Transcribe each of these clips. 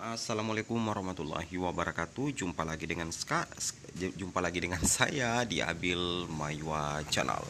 Assalamualaikum warahmatullahi wabarakatuh. Jumpa lagi dengan Ska, jumpa lagi dengan saya di Abil Maywa Channel.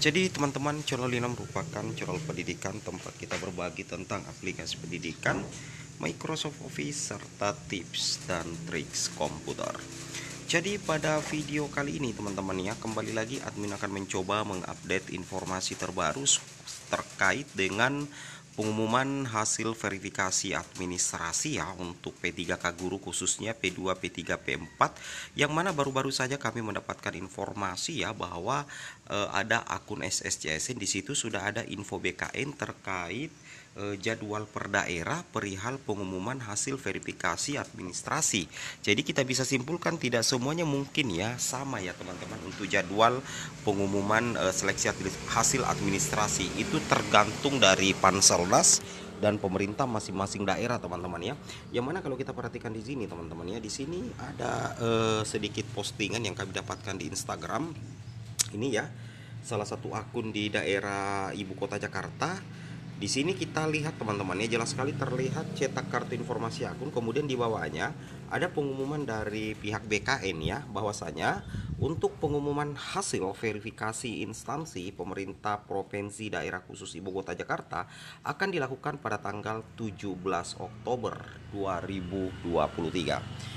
Jadi teman-teman, Channel ini merupakan channel pendidikan tempat kita berbagi tentang aplikasi pendidikan, Microsoft Office serta tips dan triks komputer. Jadi pada video kali ini teman-teman ya, kembali lagi admin akan mencoba mengupdate informasi terbaru terkait dengan pengumuman hasil verifikasi administrasi ya untuk P3K guru khususnya P2, P3, P4 yang mana baru-baru saja kami mendapatkan informasi ya bahwa e, ada akun SSCSN di situ sudah ada info BKN terkait Eh, jadwal per daerah perihal pengumuman hasil verifikasi administrasi. Jadi kita bisa simpulkan tidak semuanya mungkin ya sama ya teman-teman untuk jadwal pengumuman eh, seleksi hasil administrasi itu tergantung dari Panselnas dan pemerintah masing-masing daerah teman-teman ya. Yang mana kalau kita perhatikan di sini teman-teman ya, di sini ada eh, sedikit postingan yang kami dapatkan di Instagram ini ya. Salah satu akun di daerah ibu kota Jakarta di sini kita lihat teman-temannya jelas sekali terlihat cetak kartu informasi akun kemudian di bawahnya ada pengumuman dari pihak BKN ya bahwasanya untuk pengumuman hasil verifikasi instansi pemerintah provinsi daerah khusus ibu kota Jakarta akan dilakukan pada tanggal 17 Oktober 2023.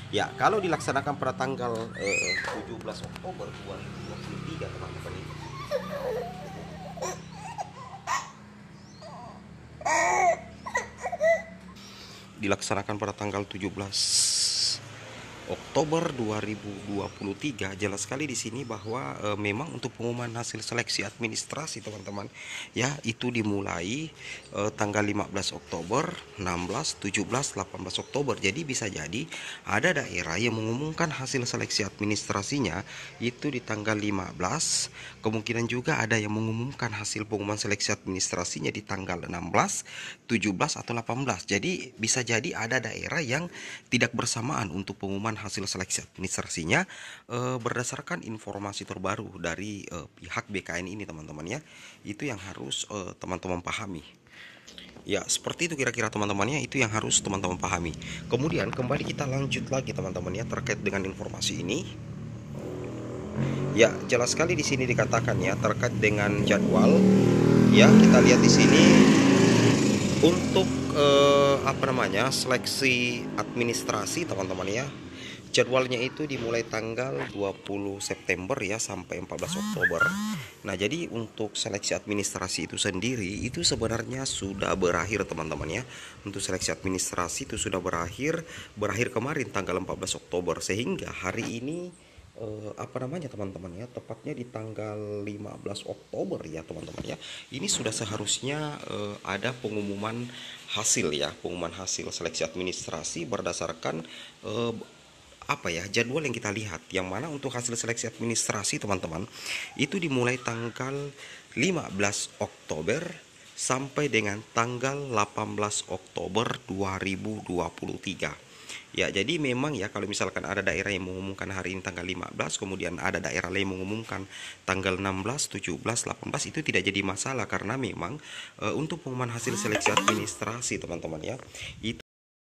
Ya, kalau dilaksanakan pada tanggal eh, 17 Oktober 2023 teman-teman ini. dilaksanakan pada tanggal 17 Oktober 2023 jelas sekali di sini bahwa e, memang untuk pengumuman hasil seleksi administrasi teman-teman ya itu dimulai e, tanggal 15 Oktober 16 17 18 Oktober jadi bisa jadi ada daerah yang mengumumkan hasil seleksi administrasinya itu di tanggal 15 kemungkinan juga ada yang mengumumkan hasil pengumuman seleksi administrasinya di tanggal 16 17 atau 18 jadi bisa jadi ada daerah yang tidak bersamaan untuk pengumuman hasil seleksi administrasinya e, berdasarkan informasi terbaru dari e, pihak BKN ini teman-teman ya itu yang harus eh, teman-teman pahami ya seperti itu kira-kira teman-temannya itu yang harus teman-teman pahami kemudian kembali kita lanjut lagi teman-teman ya terkait dengan informasi ini ya jelas sekali di sini dikatakan ya terkait dengan jadwal ya kita lihat di sini untuk eh, apa namanya seleksi administrasi teman-teman ya jadwalnya itu dimulai tanggal 20 September ya sampai 14 Oktober. Nah, jadi untuk seleksi administrasi itu sendiri itu sebenarnya sudah berakhir teman-teman ya. Untuk seleksi administrasi itu sudah berakhir berakhir kemarin tanggal 14 Oktober sehingga hari ini eh, apa namanya teman-teman ya tepatnya di tanggal 15 Oktober ya teman-teman ya ini sudah seharusnya eh, ada pengumuman hasil ya pengumuman hasil seleksi administrasi berdasarkan eh, apa ya jadwal yang kita lihat yang mana untuk hasil seleksi administrasi teman-teman itu dimulai tanggal 15 Oktober sampai dengan tanggal 18 Oktober 2023 Ya, jadi memang ya kalau misalkan ada daerah yang mengumumkan hari ini tanggal 15, kemudian ada daerah lain mengumumkan tanggal 16, 17, 18 itu tidak jadi masalah karena memang e, untuk pengumuman hasil seleksi administrasi teman-teman ya, itu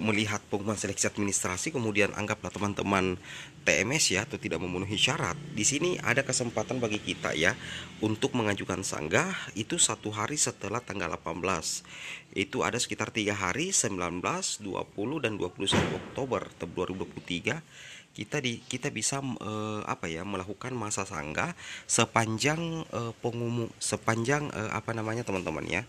melihat pengumuman seleksi administrasi kemudian anggaplah teman-teman TMS ya atau tidak memenuhi syarat di sini ada kesempatan bagi kita ya untuk mengajukan sanggah itu satu hari setelah tanggal 18 itu ada sekitar tiga hari 19 20 dan 21 Oktober 2023 kita di kita bisa e, apa ya melakukan masa sanggah sepanjang e, eh, pengumum sepanjang e, apa namanya teman-teman ya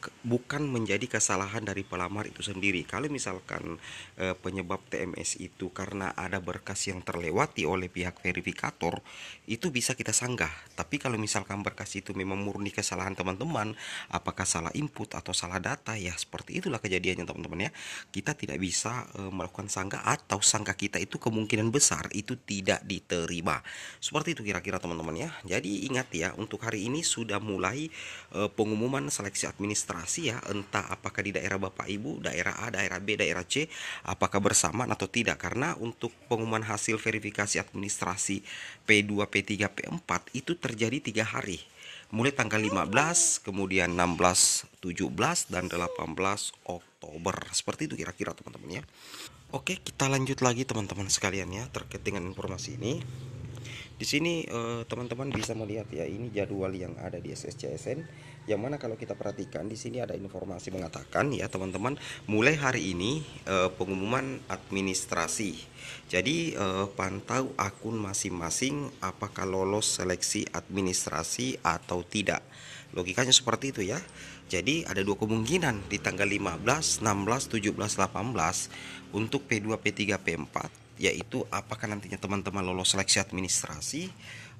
ke, bukan menjadi kesalahan dari pelamar itu sendiri kalau misalkan e, penyebab TMS itu karena ada berkas yang terlewati oleh pihak verifikator itu bisa kita sanggah tapi kalau misalkan berkas itu memang murni kesalahan teman-teman apakah salah input atau salah data ya seperti itulah kejadiannya teman-teman ya kita tidak bisa e, melakukan sanggah atau sanggah kita itu itu kemungkinan besar itu tidak diterima. Seperti itu kira-kira teman-teman ya. Jadi ingat ya untuk hari ini sudah mulai e, pengumuman seleksi administrasi ya entah apakah di daerah Bapak Ibu, daerah A, daerah B, daerah C apakah bersamaan atau tidak karena untuk pengumuman hasil verifikasi administrasi P2, P3, P4 itu terjadi tiga hari mulai tanggal 15, kemudian 16, 17 dan 18 Oktober. Seperti itu kira-kira teman-teman ya. Oke, kita lanjut lagi teman-teman sekalian ya terkait dengan informasi ini. Di sini eh, teman-teman bisa melihat ya ini jadwal yang ada di SSCSN yang mana kalau kita perhatikan di sini ada informasi mengatakan ya teman-teman mulai hari ini eh, pengumuman administrasi. Jadi eh, pantau akun masing-masing apakah lolos seleksi administrasi atau tidak. Logikanya seperti itu ya. Jadi ada dua kemungkinan di tanggal 15, 16, 17, 18 untuk P2, P3, P4 yaitu apakah nantinya teman-teman lolos seleksi administrasi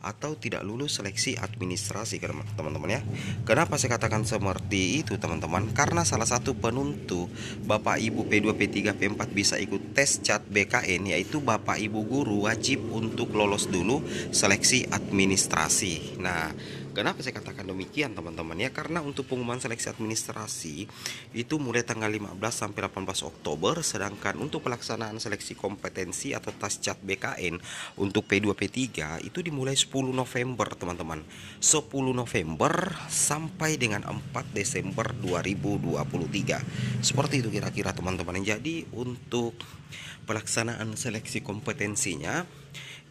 atau tidak lulus seleksi administrasi teman-teman ya kenapa saya katakan seperti itu teman-teman karena salah satu penentu Bapak Ibu P2 P3 P4 bisa ikut tes cat BKN yaitu Bapak Ibu guru wajib untuk lolos dulu seleksi administrasi nah Kenapa saya katakan demikian teman-teman ya? Karena untuk pengumuman seleksi administrasi itu mulai tanggal 15 sampai 18 Oktober sedangkan untuk pelaksanaan seleksi kompetensi atau tas cat BKN untuk P2 P3 itu dimulai 10 November teman-teman. 10 November sampai dengan 4 Desember 2023. Seperti itu kira-kira teman-teman. Jadi untuk pelaksanaan seleksi kompetensinya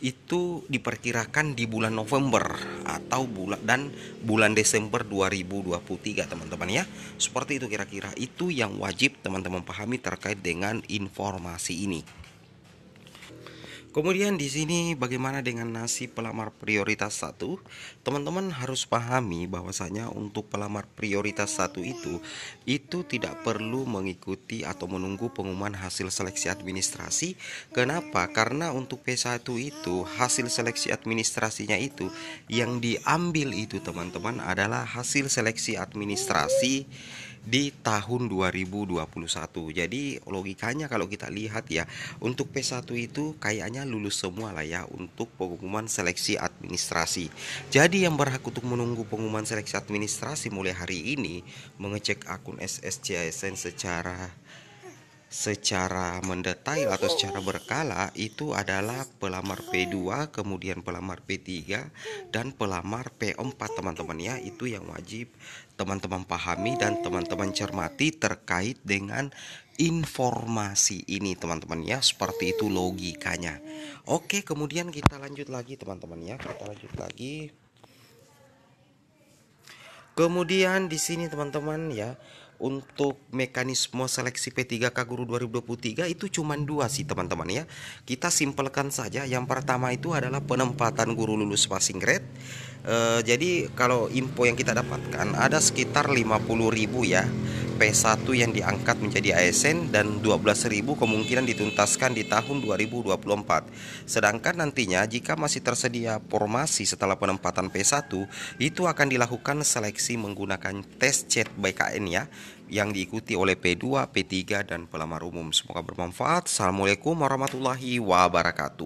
itu diperkirakan di bulan November atau bulan dan bulan Desember 2023 teman-teman ya. Seperti itu kira-kira itu yang wajib teman-teman pahami terkait dengan informasi ini. Kemudian di sini bagaimana dengan nasib pelamar prioritas satu, Teman-teman harus pahami bahwasanya untuk pelamar prioritas satu itu itu tidak perlu mengikuti atau menunggu pengumuman hasil seleksi administrasi. Kenapa? Karena untuk P1 itu hasil seleksi administrasinya itu yang diambil itu teman-teman adalah hasil seleksi administrasi di tahun 2021. Jadi logikanya kalau kita lihat ya, untuk P1 itu kayaknya lulus semua lah ya untuk pengumuman seleksi administrasi. Jadi yang berhak untuk menunggu pengumuman seleksi administrasi mulai hari ini mengecek akun SSCSN secara secara mendetail atau secara berkala itu adalah pelamar P2, kemudian pelamar P3 dan pelamar P4 teman-teman ya. Itu yang wajib teman-teman pahami dan teman-teman cermati terkait dengan informasi ini teman-teman ya. Seperti itu logikanya. Oke, kemudian kita lanjut lagi teman-teman ya. Kita lanjut lagi. Kemudian di sini teman-teman ya untuk mekanisme seleksi P3K Guru 2023 itu cuma dua sih teman-teman ya. Kita simpelkan saja. Yang pertama itu adalah penempatan guru lulus passing grade. E, jadi kalau info yang kita dapatkan ada sekitar 50.000 ya P1 yang diangkat menjadi ASN dan 12.000 kemungkinan dituntaskan di tahun 2024. Sedangkan nantinya jika masih tersedia formasi setelah penempatan P1, itu akan dilakukan seleksi menggunakan tes chat BKN ya yang diikuti oleh P2, P3 dan pelamar umum. Semoga bermanfaat. Assalamualaikum warahmatullahi wabarakatuh.